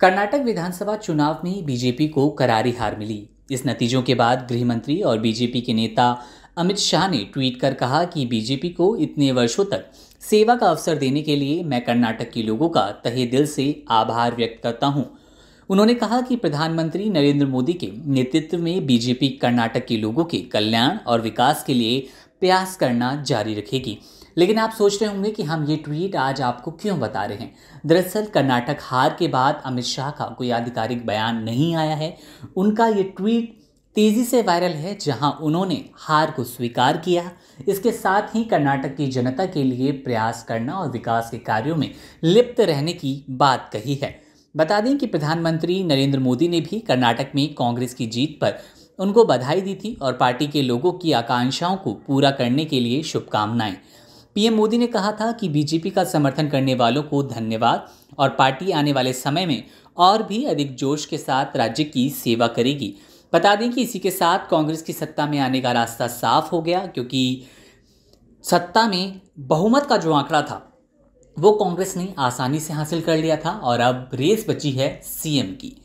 कर्नाटक विधानसभा चुनाव में बीजेपी को करारी हार मिली इस नतीजों के बाद गृह मंत्री और बीजेपी के नेता अमित शाह ने ट्वीट कर कहा कि बीजेपी को इतने वर्षों तक सेवा का अवसर देने के लिए मैं कर्नाटक के लोगों का तहे दिल से आभार व्यक्त करता हूं। उन्होंने कहा कि प्रधानमंत्री नरेंद्र मोदी के नेतृत्व में बीजेपी कर्नाटक के लोगों के कल्याण और विकास के लिए प्रयास करना जारी रखेगी लेकिन आप सोच रहे होंगे कि हम ये ट्वीट आज आपको क्यों बता रहे हैं दरअसल कर्नाटक हार के बाद अमित शाह का कोई आधिकारिक बयान नहीं आया है उनका ये ट्वीट तेज़ी से वायरल है जहां उन्होंने हार को स्वीकार किया इसके साथ ही कर्नाटक की जनता के लिए प्रयास करना और विकास के कार्यों में लिप्त रहने की बात कही है बता दें कि प्रधानमंत्री नरेंद्र मोदी ने भी कर्नाटक में कांग्रेस की जीत पर उनको बधाई दी थी और पार्टी के लोगों की आकांक्षाओं को पूरा करने के लिए शुभकामनाएं पीएम मोदी ने कहा था कि बीजेपी का समर्थन करने वालों को धन्यवाद और पार्टी आने वाले समय में और भी अधिक जोश के साथ राज्य की सेवा करेगी बता दें कि इसी के साथ कांग्रेस की सत्ता में आने का रास्ता साफ हो गया क्योंकि सत्ता में बहुमत का जो आंकड़ा था वो कांग्रेस ने आसानी से हासिल कर लिया था और अब रेस बची है सीएम की